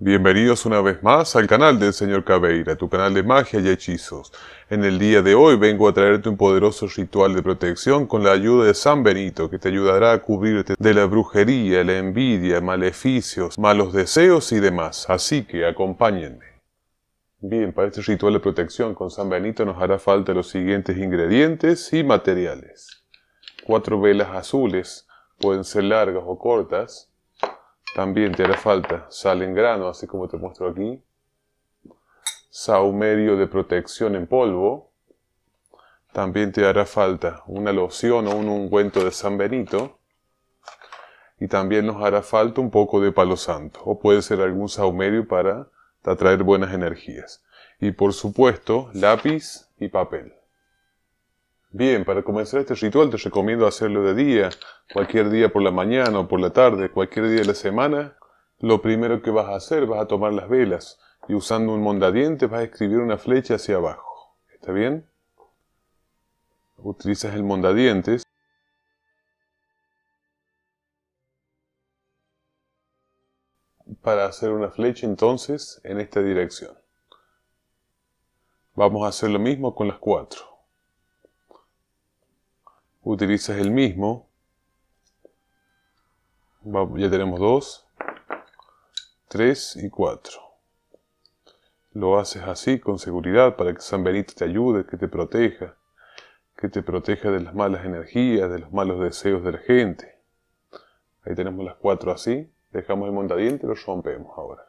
Bienvenidos una vez más al canal del señor Caveira, tu canal de magia y hechizos. En el día de hoy vengo a traerte un poderoso ritual de protección con la ayuda de San Benito que te ayudará a cubrirte de la brujería, la envidia, maleficios, malos deseos y demás. Así que acompáñenme. Bien, para este ritual de protección con San Benito nos hará falta los siguientes ingredientes y materiales. Cuatro velas azules, pueden ser largas o cortas, también te hará falta sal en grano, así como te muestro aquí. Saumerio de protección en polvo. También te hará falta una loción o un ungüento de San Benito. Y también nos hará falta un poco de palo santo. O puede ser algún saumerio para atraer buenas energías. Y por supuesto, lápiz y papel. Bien, para comenzar este ritual te recomiendo hacerlo de día, cualquier día por la mañana o por la tarde, cualquier día de la semana. Lo primero que vas a hacer, vas a tomar las velas y usando un mondadientes vas a escribir una flecha hacia abajo. ¿Está bien? Utilizas el mondadientes para hacer una flecha entonces en esta dirección. Vamos a hacer lo mismo con las cuatro utilizas el mismo. ya tenemos 2, 3 y 4. Lo haces así con seguridad para que San Benito te ayude, que te proteja, que te proteja de las malas energías, de los malos deseos de la gente. Ahí tenemos las cuatro así, dejamos el montadiente y lo rompemos ahora.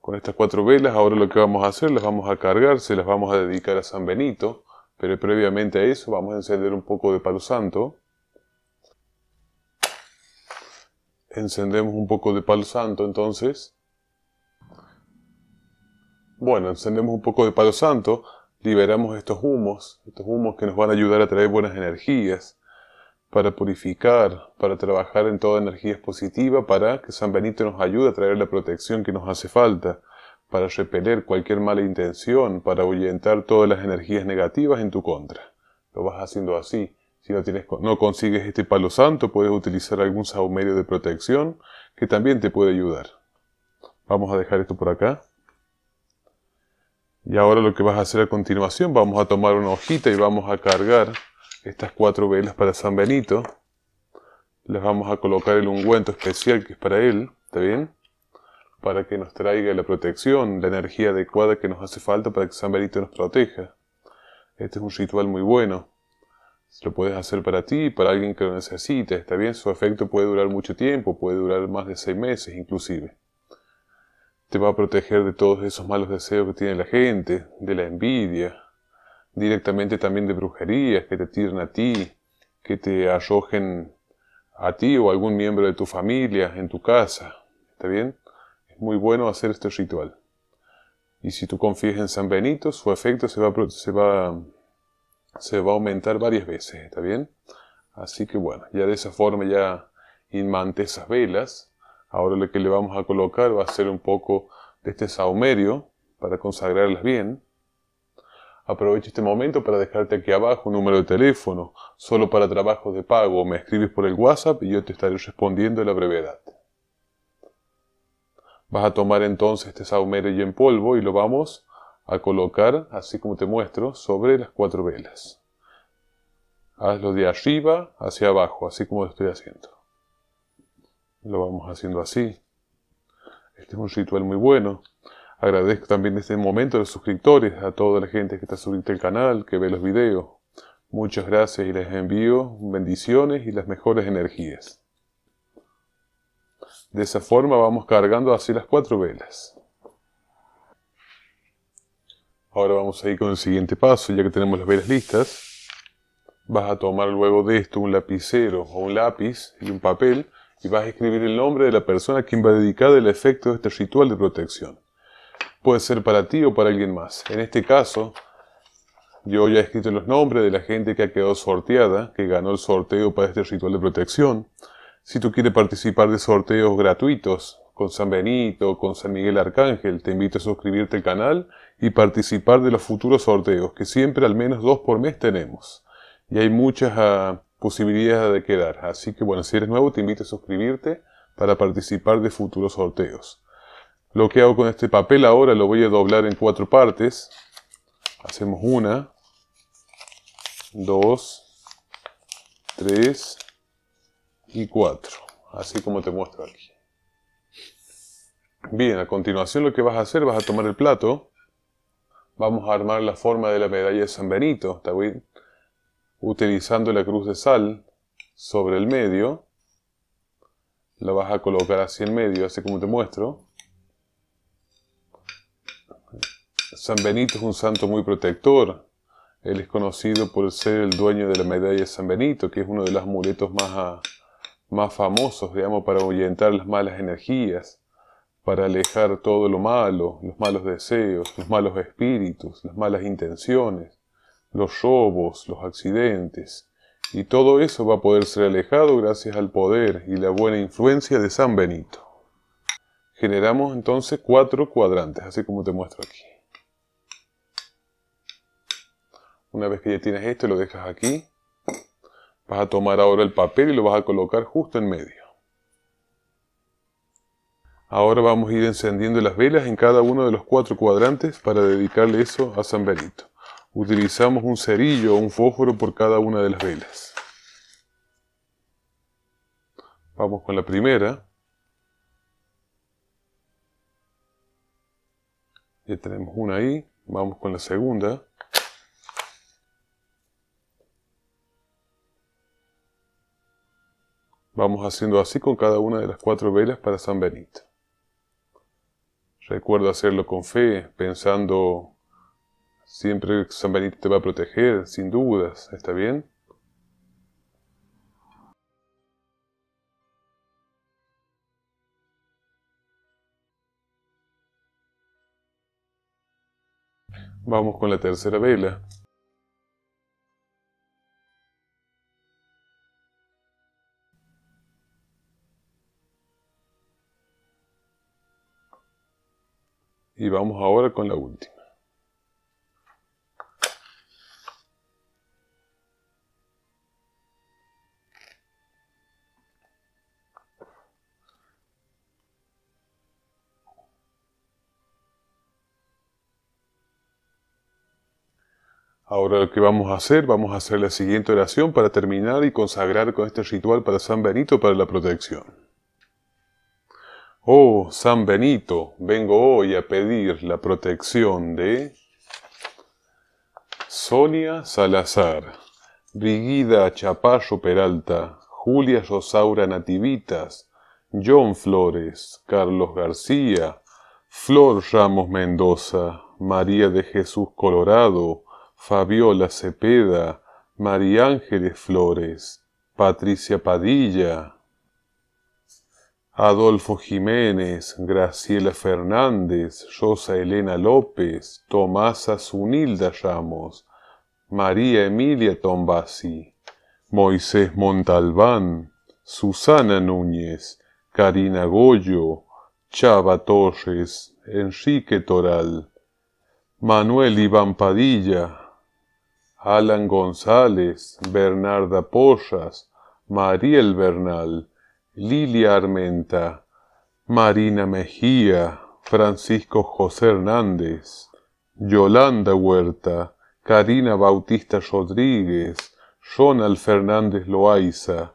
Con estas cuatro velas ahora lo que vamos a hacer, las vamos a cargar, se las vamos a dedicar a San Benito pero previamente a eso vamos a encender un poco de palo santo. Encendemos un poco de palo santo entonces. Bueno, encendemos un poco de palo santo, liberamos estos humos, estos humos que nos van a ayudar a traer buenas energías, para purificar, para trabajar en toda energía positiva, para que San Benito nos ayude a traer la protección que nos hace falta para repeler cualquier mala intención, para ahuyentar todas las energías negativas en tu contra. Lo vas haciendo así. Si no, tienes, no consigues este palo santo, puedes utilizar algún saumerio de protección que también te puede ayudar. Vamos a dejar esto por acá. Y ahora lo que vas a hacer a continuación, vamos a tomar una hojita y vamos a cargar estas cuatro velas para San Benito. Les vamos a colocar el ungüento especial que es para él, ¿está bien? para que nos traiga la protección, la energía adecuada que nos hace falta para que San Benito nos proteja. Este es un ritual muy bueno. Lo puedes hacer para ti, para alguien que lo necesite. Está bien, su efecto puede durar mucho tiempo, puede durar más de seis meses inclusive. Te va a proteger de todos esos malos deseos que tiene la gente, de la envidia, directamente también de brujerías que te tiran a ti, que te arrojen a ti o algún miembro de tu familia en tu casa. ¿Está bien? muy bueno hacer este ritual. Y si tú confías en San Benito, su efecto se va, se va, se va a aumentar varias veces, ¿está bien? Así que bueno, ya de esa forma ya inmante esas velas. Ahora lo que le vamos a colocar va a ser un poco de este saumerio para consagrarlas bien. Aprovecho este momento para dejarte aquí abajo un número de teléfono, solo para trabajos de pago. Me escribes por el WhatsApp y yo te estaré respondiendo a la brevedad. Vas a tomar entonces este saumere y en polvo y lo vamos a colocar, así como te muestro, sobre las cuatro velas. Hazlo de arriba hacia abajo, así como lo estoy haciendo. Lo vamos haciendo así. Este es un ritual muy bueno. Agradezco también este momento a los suscriptores, a toda la gente que está subiendo el canal, que ve los videos. Muchas gracias y les envío bendiciones y las mejores energías. De esa forma vamos cargando así las cuatro velas. Ahora vamos a ir con el siguiente paso, ya que tenemos las velas listas. Vas a tomar luego de esto un lapicero o un lápiz y un papel y vas a escribir el nombre de la persona a quien va dedicar el efecto de este ritual de protección. Puede ser para ti o para alguien más. En este caso, yo ya he escrito los nombres de la gente que ha quedado sorteada, que ganó el sorteo para este ritual de protección. Si tú quieres participar de sorteos gratuitos con San Benito, con San Miguel Arcángel, te invito a suscribirte al canal y participar de los futuros sorteos, que siempre al menos dos por mes tenemos. Y hay muchas ah, posibilidades de quedar. Así que bueno, si eres nuevo, te invito a suscribirte para participar de futuros sorteos. Lo que hago con este papel ahora lo voy a doblar en cuatro partes. Hacemos una, dos, tres, y 4, así como te muestro aquí. Bien, a continuación lo que vas a hacer, vas a tomar el plato, vamos a armar la forma de la medalla de San Benito, ¿está Utilizando la cruz de sal sobre el medio, la vas a colocar así en medio, así como te muestro. San Benito es un santo muy protector. Él es conocido por ser el dueño de la medalla de San Benito, que es uno de los amuletos más más famosos, digamos, para ahuyentar las malas energías, para alejar todo lo malo, los malos deseos, los malos espíritus, las malas intenciones, los robos, los accidentes. Y todo eso va a poder ser alejado gracias al poder y la buena influencia de San Benito. Generamos entonces cuatro cuadrantes, así como te muestro aquí. Una vez que ya tienes esto, lo dejas aquí. Vas a tomar ahora el papel y lo vas a colocar justo en medio. Ahora vamos a ir encendiendo las velas en cada uno de los cuatro cuadrantes para dedicarle eso a San Benito. Utilizamos un cerillo o un fósforo por cada una de las velas. Vamos con la primera. Ya tenemos una ahí. Vamos con la segunda. Vamos haciendo así con cada una de las cuatro velas para San Benito. Recuerda hacerlo con fe, pensando siempre que San Benito te va a proteger, sin dudas, ¿está bien? Vamos con la tercera vela. y vamos ahora con la última. Ahora lo que vamos a hacer, vamos a hacer la siguiente oración para terminar y consagrar con este ritual para San Benito para la protección. Oh, San Benito, vengo hoy a pedir la protección de Sonia Salazar, Brigida Chapayo Peralta, Julia Rosaura Nativitas, John Flores, Carlos García, Flor Ramos Mendoza, María de Jesús Colorado, Fabiola Cepeda, María Ángeles Flores, Patricia Padilla, Adolfo Jiménez, Graciela Fernández, Rosa Elena López, Tomasa Zunilda Ramos, María Emilia Tombasi, Moisés Montalbán, Susana Núñez, Karina Goyo, Chava Torres, Enrique Toral, Manuel Iván Padilla, Alan González, Bernarda Pollas, Mariel Bernal, Lilia Armenta, Marina Mejía, Francisco José Hernández, Yolanda Huerta, Karina Bautista Rodríguez, Jonal Fernández Loaiza,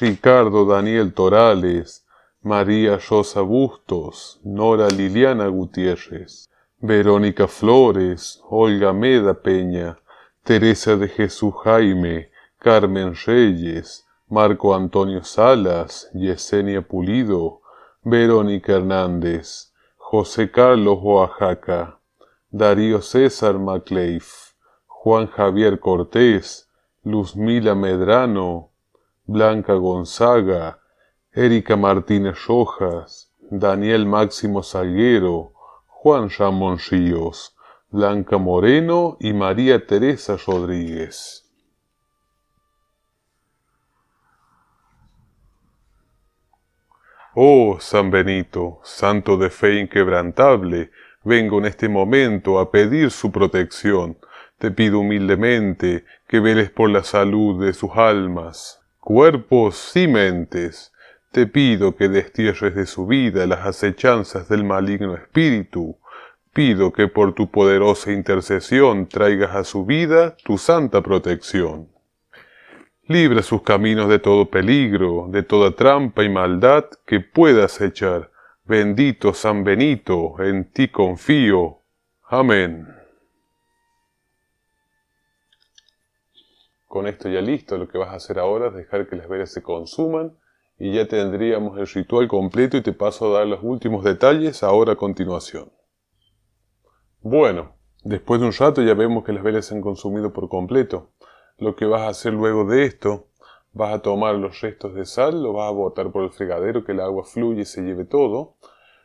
Ricardo Daniel Torales, María Rosa Bustos, Nora Liliana Gutiérrez, Verónica Flores, Olga Meda Peña, Teresa de Jesús Jaime, Carmen Reyes, Marco Antonio Salas, Yesenia Pulido, Verónica Hernández, José Carlos Oaxaca, Darío César Macleif, Juan Javier Cortés, Luzmila Medrano, Blanca Gonzaga, Erika Martínez Rojas, Daniel Máximo Salguero, Juan Ramón Ríos, Blanca Moreno y María Teresa Rodríguez. Oh, San Benito, santo de fe inquebrantable, vengo en este momento a pedir su protección. Te pido humildemente que veles por la salud de sus almas, cuerpos y mentes. Te pido que destierres de su vida las acechanzas del maligno espíritu. Pido que por tu poderosa intercesión traigas a su vida tu santa protección. Libra sus caminos de todo peligro, de toda trampa y maldad que puedas echar. Bendito San Benito, en ti confío. Amén. Con esto ya listo, lo que vas a hacer ahora es dejar que las velas se consuman y ya tendríamos el ritual completo y te paso a dar los últimos detalles ahora a continuación. Bueno, después de un rato ya vemos que las velas se han consumido por completo. Lo que vas a hacer luego de esto, vas a tomar los restos de sal, lo vas a botar por el fregadero, que el agua fluye y se lleve todo.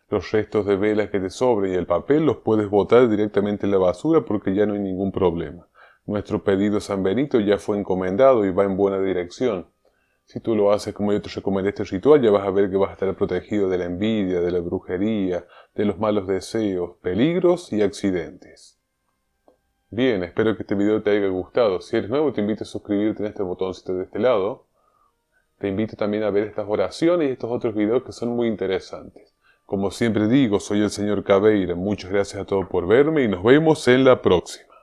Los restos de velas que te sobre y el papel los puedes botar directamente en la basura porque ya no hay ningún problema. Nuestro pedido San Benito ya fue encomendado y va en buena dirección. Si tú lo haces como yo te recomendé este ritual, ya vas a ver que vas a estar protegido de la envidia, de la brujería, de los malos deseos, peligros y accidentes. Bien, espero que este video te haya gustado. Si eres nuevo, te invito a suscribirte en este botoncito de este lado. Te invito también a ver estas oraciones y estos otros videos que son muy interesantes. Como siempre digo, soy el señor Cabeira. Muchas gracias a todos por verme y nos vemos en la próxima.